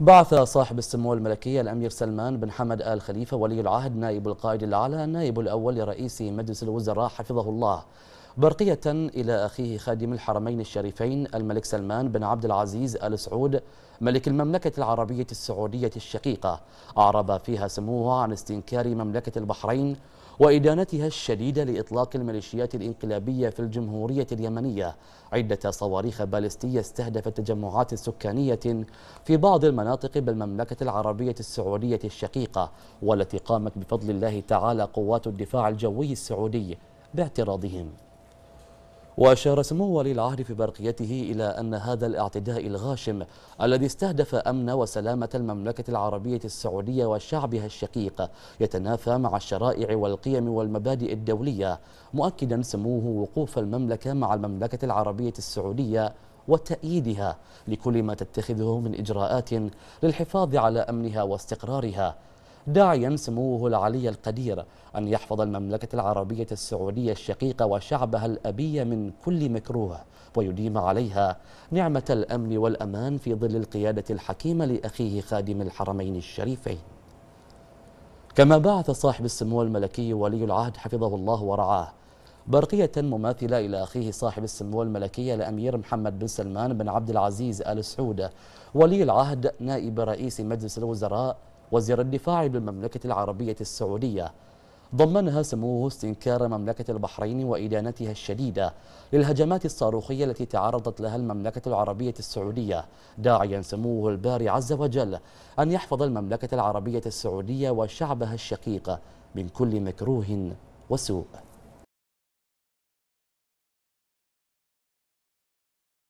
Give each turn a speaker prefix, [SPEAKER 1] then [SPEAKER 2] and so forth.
[SPEAKER 1] بعث صاحب السمو الملكي الأمير سلمان بن حمد آل خليفة ولي العهد نائب القائد الأعلى النائب الأول لرئيس مجلس الوزراء حفظه الله برقية إلى أخيه خادم الحرمين الشريفين الملك سلمان بن عبد العزيز آل سعود ملك المملكة العربية السعودية الشقيقة أعرب فيها سموه عن استنكار مملكة البحرين وإدانتها الشديدة لإطلاق الميليشيات الإنقلابية في الجمهورية اليمنية عدة صواريخ باليستية استهدفت تجمعات سكانية في بعض المناطق بالمملكة العربية السعودية الشقيقة والتي قامت بفضل الله تعالى قوات الدفاع الجوي السعودي باعتراضهم وأشار سمو ولي العهد في برقيته إلى أن هذا الاعتداء الغاشم الذي استهدف أمن وسلامة المملكة العربية السعودية وشعبها الشقيق يتنافى مع الشرائع والقيم والمبادئ الدولية مؤكدا سموه وقوف المملكة مع المملكة العربية السعودية وتأييدها لكل ما تتخذه من إجراءات للحفاظ على أمنها واستقرارها داعيا سموه العلي القدير أن يحفظ المملكة العربية السعودية الشقيقة وشعبها الأبي من كل مكروه ويديم عليها نعمة الأمن والأمان في ظل القيادة الحكيمة لأخيه خادم الحرمين الشريفين كما بعث صاحب السمو الملكي ولي العهد حفظه الله ورعاه برقية مماثلة إلى أخيه صاحب السمو الملكية الأمير محمد بن سلمان بن عبد العزيز آل سعود ولي العهد نائب رئيس مجلس الوزراء وزير الدفاع بالمملكة العربية السعودية ضمنها سموه استنكار مملكة البحرين وإدانتها الشديدة للهجمات الصاروخية التي تعرضت لها المملكة العربية السعودية داعيا سموه الباري عز وجل أن يحفظ المملكة العربية السعودية وشعبها الشقيق من كل مكروه وسوء